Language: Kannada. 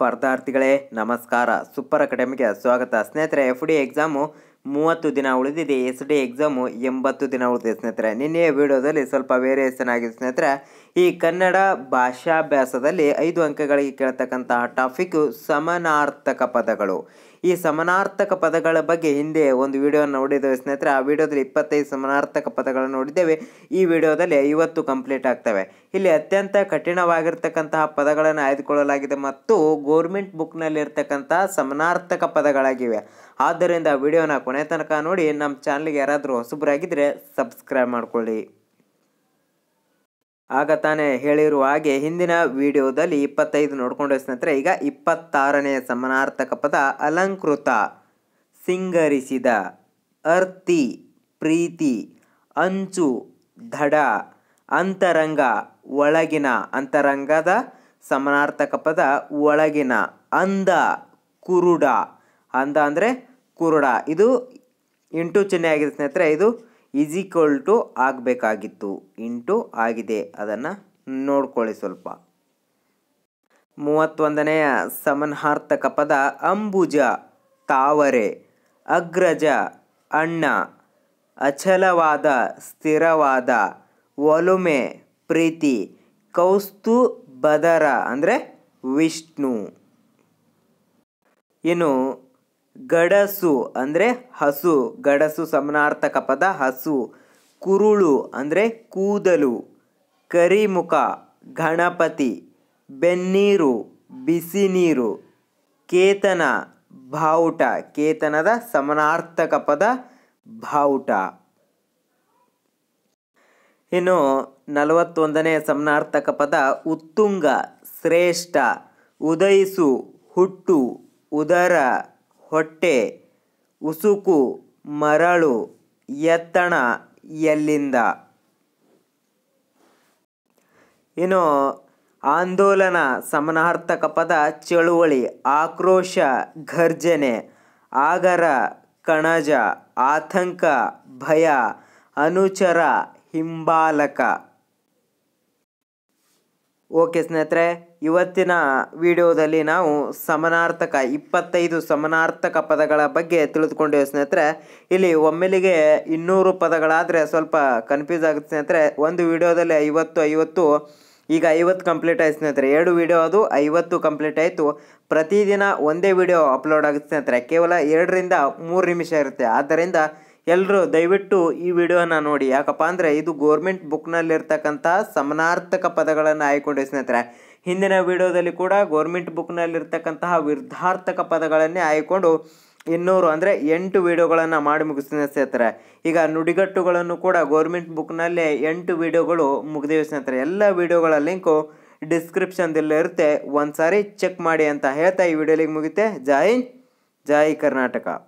ಸ್ಪರ್ಧಾರ್ಥಿಗಳೇ ನಮಸ್ಕಾರ ಸೂಪರ್ ಅಕಾಡೆಮಿಗೆ ಸ್ವಾಗತ ಸ್ನೇಹಿತರೆ ಎಫ್ ಡಿ ಎಕ್ಸಾಮು ಮೂವತ್ತು ದಿನ ಉಳಿದಿದೆ ಎಸ್ ಡಿ ಎಕ್ಸಾಮು ಎಂಬತ್ತು ದಿನ ಉಳಿದಿದೆ ಸ್ನೇಹಿತರೆ ನಿನ್ನೆಯ ವಿಡಿಯೋದಲ್ಲಿ ಸ್ವಲ್ಪ ವೇರಿಯೇಷನ್ ಆಗಿದೆ ಸ್ನೇಹಿತರೆ ಈ ಕನ್ನಡ ಭಾಷಾಭ್ಯಾಸದಲ್ಲಿ ಐದು ಅಂಕಗಳಿಗೆ ಕೇಳ್ತಕ್ಕಂತಹ ಟಾಪಿಕ್ಕು ಸಮನಾರ್ಥಕ ಪದಗಳು ಈ ಸಮನಾರ್ಥಕ ಪದಗಳ ಬಗ್ಗೆ ಹಿಂದೆ ಒಂದು ವಿಡಿಯೋ ನೋಡಿದ್ದೇವೆ ಸ್ನೇಹಿತರೆ ಆ ವಿಡಿಯೋದಲ್ಲಿ ಇಪ್ಪತ್ತೈದು ಸಮನಾರ್ಥಕ ಪದಗಳನ್ನು ನೋಡಿದ್ದೇವೆ ಈ ವಿಡಿಯೋದಲ್ಲಿ ಐವತ್ತು ಕಂಪ್ಲೀಟ್ ಆಗ್ತವೆ ಇಲ್ಲಿ ಅತ್ಯಂತ ಕಠಿಣವಾಗಿರ್ತಕ್ಕಂತಹ ಪದಗಳನ್ನು ಆಯ್ದುಕೊಳ್ಳಲಾಗಿದೆ ಮತ್ತು ಗೋರ್ಮೆಂಟ್ ಬುಕ್ನಲ್ಲಿರ್ತಕ್ಕಂತಹ ಸಮನಾರ್ಥಕ ಪದಗಳಾಗಿವೆ ಆದ್ದರಿಂದ ವಿಡಿಯೋನ ಕೊನೆ ತನಕ ನೋಡಿ ನಮ್ಮ ಚಾನಲ್ಗೆ ಯಾರಾದರೂ ಹೊಸಬ್ರಾಗಿದ್ದರೆ ಸಬ್ಸ್ಕ್ರೈಬ್ ಮಾಡಿಕೊಳ್ಳಿ ಆಗ ತಾನೇ ಹೇಳಿರುವ ಹಾಗೆ ಹಿಂದಿನ ವಿಡಿಯೋದಲ್ಲಿ ಇಪ್ಪತ್ತೈದು ನೋಡ್ಕೊಂಡು ಸ್ನೇಹಿತರೆ ಈಗ ಇಪ್ಪತ್ತಾರನೆಯ ಸಮನಾರ್ಥಕ ಪದ ಅಲಂಕೃತ ಸಿಂಗರಿಸಿದ ಅರ್ತಿ ಪ್ರೀತಿ ಅಂಚು ದಡ ಅಂತರಂಗ ಒಳಗಿನ ಅಂತರಂಗದ ಸಮನಾರ್ಥಕ ಪದ ಒಳಗಿನ ಅಂದ ಕುರುಡ ಅಂದ ಅಂದರೆ ಕುರುಡ ಇದು ಇಂಟು ಚಿಹ್ನೆ ಆಗಿದೆ ಸ್ನೇಹಿತರೆ ಇದು ಈಸ್ ಈಕ್ವಲ್ ಆಗಬೇಕಾಗಿತ್ತು ಇಂಟು ಆಗಿದೆ ಅದನ್ನು ನೋಡ್ಕೊಳ್ಳಿ ಸ್ವಲ್ಪ ಮೂವತ್ತೊಂದನೆಯ ಸಮನಾರ್ಥಕ ಪದ ಅಂಬುಜ ತಾವರೆ ಅಗ್ರಜ ಅಣ್ಣ ಅಚಲವಾದ ಸ್ಥಿರವಾದ ಒಲುಮೆ ಪ್ರೀತಿ ಕೌಸ್ತು ಬದರ ಅಂದರೆ ವಿಷ್ಣು ಇನ್ನು ಗಡಸು ಅಂದರೆ ಹಸು ಗಡಸು ಸಮನಾರ್ಥಕ ಪದ ಹಸು ಕುರುಳು ಅಂದರೆ ಕೂದಲು ಕರಿಮುಖ ಗಣಪತಿ ಬೆನ್ನೀರು ಬಿಸಿನೀರು ಕೇತನ ಬಾವುಟ ಕೇತನದ ಸಮನಾರ್ಥಕ ಪದ ಬಾವುಟ ಇನ್ನು ನಲವತ್ತೊಂದನೇ ಸಮನಾರ್ಥಕ ಪದ ಉತ್ತುಂಗ ಶ್ರೇಷ್ಠ ಉದಯಿಸು ಹುಟ್ಟು ಉದರ ಹೊಟ್ಟೆ ಉಸುಕು ಮರಳು ಎತ್ತಣ ಎಲ್ಲಿಂದ ಏನು ಆಂದೋಲನ ಸಮನಾರ್ಥಕ ಪದ ಚಳುವಳಿ ಆಕ್ರೋಶ ಘರ್ಜನೆ ಆಗರ ಕಣಜ ಆತಂಕ ಭಯ ಅನುಚರ ಹಿಂಬಾಲಕ ಓಕೆ ಸ್ನೇಹಿತರೆ ಇವತ್ತಿನ ವಿಡಿಯೋದಲ್ಲಿ ನಾವು ಸಮನಾರ್ಥಕ ಇಪ್ಪತ್ತೈದು ಸಮನಾರ್ಥಕ ಪದಗಳ ಬಗ್ಗೆ ತಿಳಿದುಕೊಂಡಿವೆ ಸ್ನೇಹಿತರೆ ಇಲ್ಲಿ ಒಮ್ಮೆಲಿಗೆ ಇನ್ನೂರು ಪದಗಳಾದರೆ ಸ್ವಲ್ಪ ಕನ್ಫ್ಯೂಸ್ ಆಗುತ್ತೆ ಸ್ನೇಹಿತರೆ ಒಂದು ವಿಡಿಯೋದಲ್ಲಿ ಐವತ್ತು ಐವತ್ತು ಈಗ ಐವತ್ತು ಕಂಪ್ಲೀಟ್ ಆಯಿತು ಸ್ನೇಹಿತರೆ ಎರಡು ವಿಡಿಯೋ ಅದು ಐವತ್ತು ಕಂಪ್ಲೀಟ್ ಆಯಿತು ಪ್ರತಿದಿನ ಒಂದೇ ವಿಡಿಯೋ ಅಪ್ಲೋಡ್ ಆಗುತ್ತೆ ಸ್ನೇಹಿತರೆ ಕೇವಲ ಎರಡರಿಂದ ಮೂರು ನಿಮಿಷ ಇರುತ್ತೆ ಆದ್ದರಿಂದ ಎಲ್ಲರೂ ದಯವಿಟ್ಟು ಈ ವಿಡಿಯೋನ ನೋಡಿ ಯಾಕಪ್ಪ ಅಂದರೆ ಇದು ಗೋರ್ಮೆಂಟ್ ಬುಕ್ನಲ್ಲಿರ್ತಕ್ಕಂಥ ಸಮನಾರ್ಥಕ ಪದಗಳನ್ನು ಆಯ್ಕೊಂಡು ಸ್ನೇಹಿತರೆ ಹಿಂದಿನ ವಿಡಿಯೋದಲ್ಲಿ ಕೂಡ ಗೋರ್ಮೆಂಟ್ ಬುಕ್ನಲ್ಲಿರ್ತಕ್ಕಂತಹ ವಿರುದ್ಧಾರ್ಥಕ ಪದಗಳನ್ನೇ ಆಯ್ಕೊಂಡು ಇನ್ನೂರು ಅಂದರೆ ಎಂಟು ವಿಡಿಯೋಗಳನ್ನು ಮಾಡಿ ಮುಗಿಸ್ತೀನಿ ಸ್ನೇಹಿತರೆ ಈಗ ನುಡಿಗಟ್ಟುಗಳನ್ನು ಕೂಡ ಗೋರ್ಮೆಂಟ್ ಬುಕ್ನಲ್ಲೇ ಎಂಟು ವಿಡಿಯೋಗಳು ಮುಗಿದಿವೆ ಸ್ನೇಹಿತರೆ ಎಲ್ಲ ವಿಡಿಯೋಗಳ ಲಿಂಕು ಡಿಸ್ಕ್ರಿಪ್ಷನ್ದಲ್ಲಿರುತ್ತೆ ಇರುತ್ತೆ ಒಂದು ಸಾರಿ ಚೆಕ್ ಮಾಡಿ ಅಂತ ಹೇಳ್ತಾ ಈ ವಿಡಿಯೋಲಿಗೆ ಮುಗಿತೆ ಜೈ ಹಿಂದ್ ಜೈ ಕರ್ನಾಟಕ